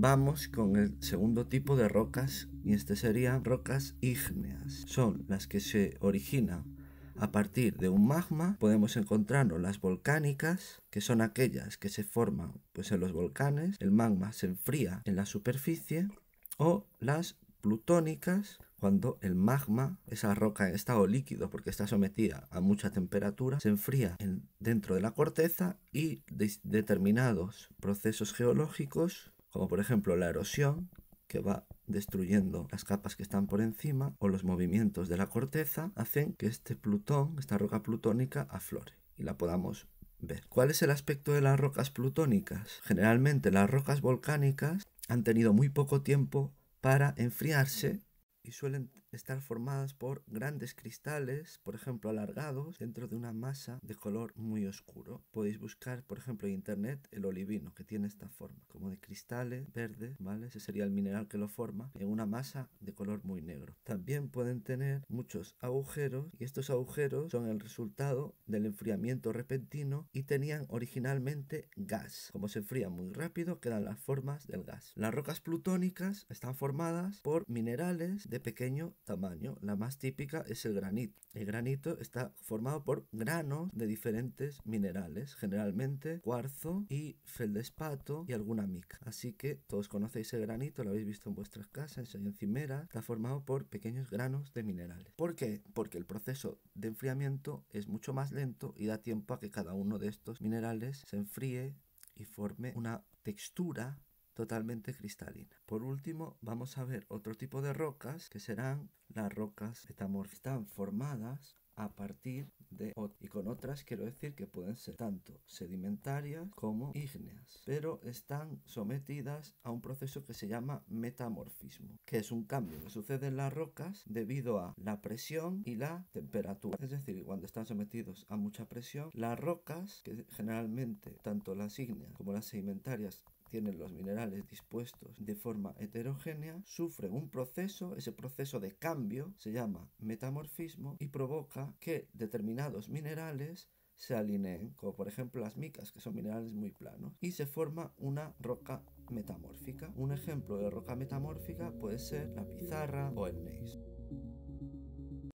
Vamos con el segundo tipo de rocas y este serían rocas ígneas. Son las que se originan a partir de un magma. Podemos encontrarnos las volcánicas, que son aquellas que se forman pues, en los volcanes. El magma se enfría en la superficie. O las plutónicas, cuando el magma, esa roca en estado líquido porque está sometida a mucha temperatura, se enfría dentro de la corteza y determinados procesos geológicos, como por ejemplo la erosión, que va destruyendo las capas que están por encima, o los movimientos de la corteza, hacen que este plutón, esta roca plutónica, aflore y la podamos ver. ¿Cuál es el aspecto de las rocas plutónicas? Generalmente las rocas volcánicas han tenido muy poco tiempo para enfriarse y suelen están formadas por grandes cristales, por ejemplo alargados, dentro de una masa de color muy oscuro. Podéis buscar, por ejemplo, en internet el olivino, que tiene esta forma, como de cristales verdes, ¿vale? Ese sería el mineral que lo forma, en una masa de color muy negro. También pueden tener muchos agujeros, y estos agujeros son el resultado del enfriamiento repentino y tenían originalmente gas. Como se enfría muy rápido, quedan las formas del gas. Las rocas plutónicas están formadas por minerales de pequeño tamaño. La más típica es el granito. El granito está formado por granos de diferentes minerales, generalmente cuarzo y feldespato y alguna mica. Así que todos conocéis el granito, lo habéis visto en vuestras casas, en encimera, está formado por pequeños granos de minerales. ¿Por qué? Porque el proceso de enfriamiento es mucho más lento y da tiempo a que cada uno de estos minerales se enfríe y forme una textura totalmente cristalina. Por último, vamos a ver otro tipo de rocas que serán las rocas metamórficas. Están formadas a partir de otras. Y con otras quiero decir que pueden ser tanto sedimentarias como ígneas, pero están sometidas a un proceso que se llama metamorfismo, que es un cambio que sucede en las rocas debido a la presión y la temperatura. Es decir, cuando están sometidos a mucha presión, las rocas, que generalmente tanto las ígneas como las sedimentarias tienen los minerales dispuestos de forma heterogénea, sufren un proceso, ese proceso de cambio se llama metamorfismo y provoca que determinados minerales se alineen, como por ejemplo las micas, que son minerales muy planos, y se forma una roca metamórfica. Un ejemplo de roca metamórfica puede ser la pizarra o el neis.